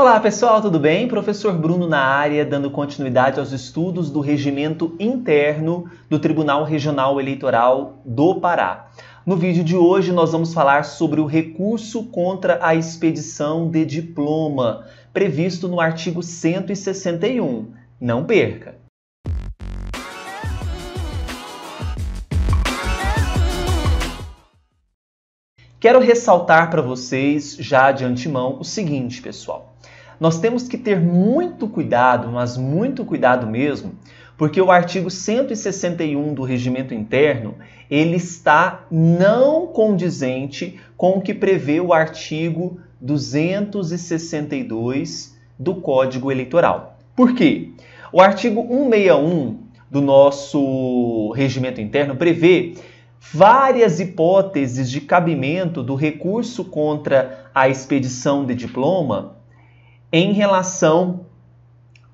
Olá pessoal, tudo bem? Professor Bruno na área, dando continuidade aos estudos do regimento interno do Tribunal Regional Eleitoral do Pará. No vídeo de hoje, nós vamos falar sobre o recurso contra a expedição de diploma, previsto no artigo 161. Não perca! Quero ressaltar para vocês já de antemão o seguinte, pessoal nós temos que ter muito cuidado, mas muito cuidado mesmo, porque o artigo 161 do regimento interno, ele está não condizente com o que prevê o artigo 262 do Código Eleitoral. Por quê? O artigo 161 do nosso regimento interno prevê várias hipóteses de cabimento do recurso contra a expedição de diploma em relação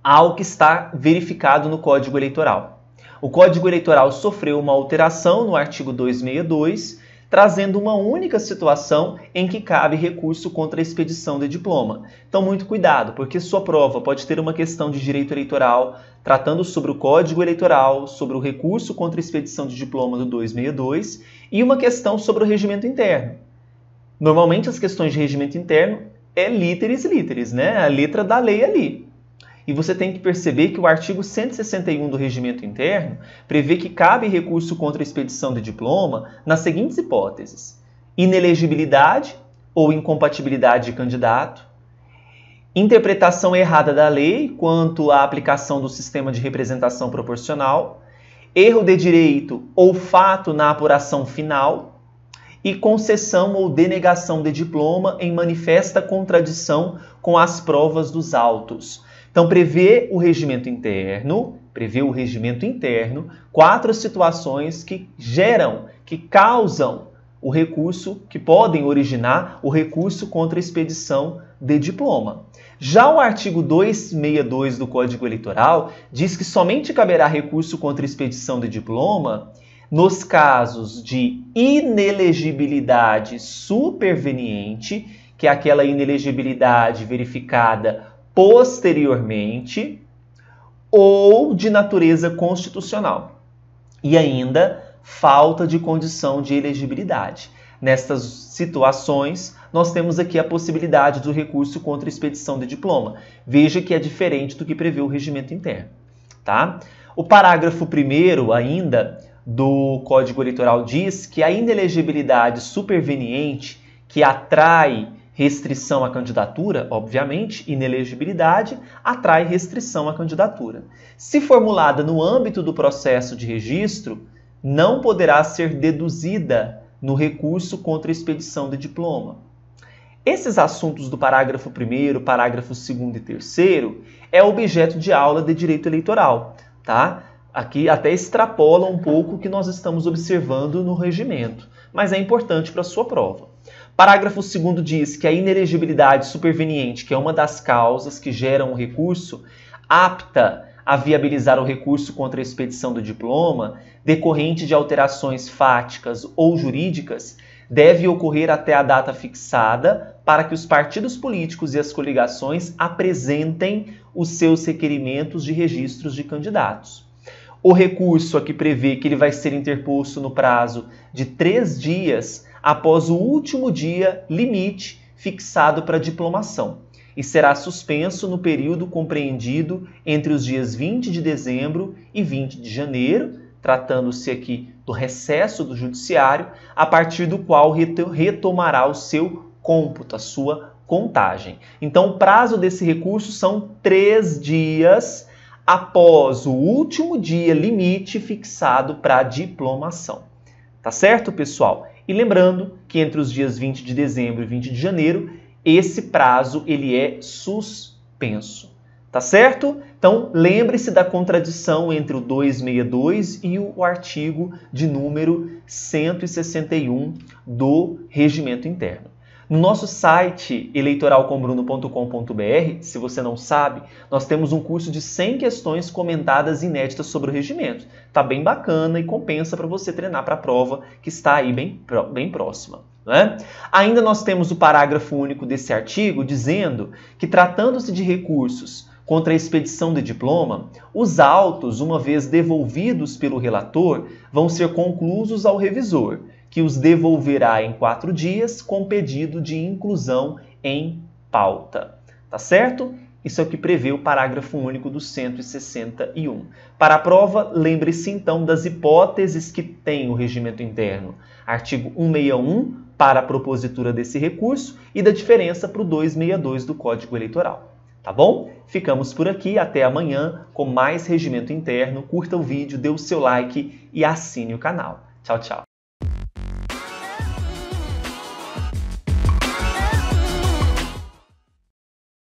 ao que está verificado no Código Eleitoral. O Código Eleitoral sofreu uma alteração no artigo 262, trazendo uma única situação em que cabe recurso contra a expedição de diploma. Então, muito cuidado, porque sua prova pode ter uma questão de direito eleitoral, tratando sobre o Código Eleitoral, sobre o recurso contra a expedição de diploma do 262 e uma questão sobre o regimento interno. Normalmente, as questões de regimento interno é literis literis, né? A letra da lei é ali. E você tem que perceber que o artigo 161 do Regimento Interno prevê que cabe recurso contra a expedição de diploma nas seguintes hipóteses: inelegibilidade ou incompatibilidade de candidato, interpretação errada da lei quanto à aplicação do sistema de representação proporcional, erro de direito ou fato na apuração final, e concessão ou denegação de diploma em manifesta contradição com as provas dos autos. Então prevê o regimento interno, prevê o regimento interno, quatro situações que geram, que causam o recurso, que podem originar o recurso contra a expedição de diploma. Já o artigo 262 do Código Eleitoral diz que somente caberá recurso contra a expedição de diploma nos casos de inelegibilidade superveniente, que é aquela inelegibilidade verificada posteriormente, ou de natureza constitucional, e ainda falta de condição de elegibilidade. Nestas situações, nós temos aqui a possibilidade do recurso contra expedição de diploma. Veja que é diferente do que prevê o regimento interno. Tá? O parágrafo 1 ainda do Código Eleitoral diz que a inelegibilidade superveniente que atrai restrição à candidatura, obviamente, inelegibilidade atrai restrição à candidatura. Se formulada no âmbito do processo de registro, não poderá ser deduzida no recurso contra a expedição de diploma. Esses assuntos do parágrafo 1 parágrafo 2 e 3 é objeto de aula de direito eleitoral, tá? aqui até extrapola um pouco o que nós estamos observando no regimento, mas é importante para a sua prova. Parágrafo 2 diz que a inelegibilidade superveniente, que é uma das causas que geram o recurso, apta a viabilizar o recurso contra a expedição do diploma, decorrente de alterações fáticas ou jurídicas, deve ocorrer até a data fixada para que os partidos políticos e as coligações apresentem os seus requerimentos de registros de candidatos. O recurso aqui prevê que ele vai ser interposto no prazo de três dias após o último dia limite fixado para diplomação e será suspenso no período compreendido entre os dias 20 de dezembro e 20 de janeiro, tratando-se aqui do recesso do judiciário, a partir do qual retomará o seu cômputo, a sua contagem. Então, o prazo desse recurso são três dias após o último dia limite fixado para a diplomação. Tá certo, pessoal? E lembrando que entre os dias 20 de dezembro e 20 de janeiro, esse prazo ele é suspenso. Tá certo? Então, lembre-se da contradição entre o 262 e o artigo de número 161 do Regimento Interno. No nosso site eleitoralcombruno.com.br, se você não sabe, nós temos um curso de 100 questões comentadas inéditas sobre o regimento. Tá bem bacana e compensa para você treinar para a prova que está aí bem, bem próxima. Né? Ainda nós temos o parágrafo único desse artigo dizendo que, tratando-se de recursos contra a expedição de diploma, os autos, uma vez devolvidos pelo relator, vão ser conclusos ao revisor que os devolverá em quatro dias com pedido de inclusão em pauta. Tá certo? Isso é o que prevê o parágrafo único do 161. Para a prova, lembre-se então das hipóteses que tem o regimento interno. Artigo 161 para a propositura desse recurso e da diferença para o 262 do Código Eleitoral. Tá bom? Ficamos por aqui, até amanhã com mais regimento interno. Curta o vídeo, dê o seu like e assine o canal. Tchau, tchau.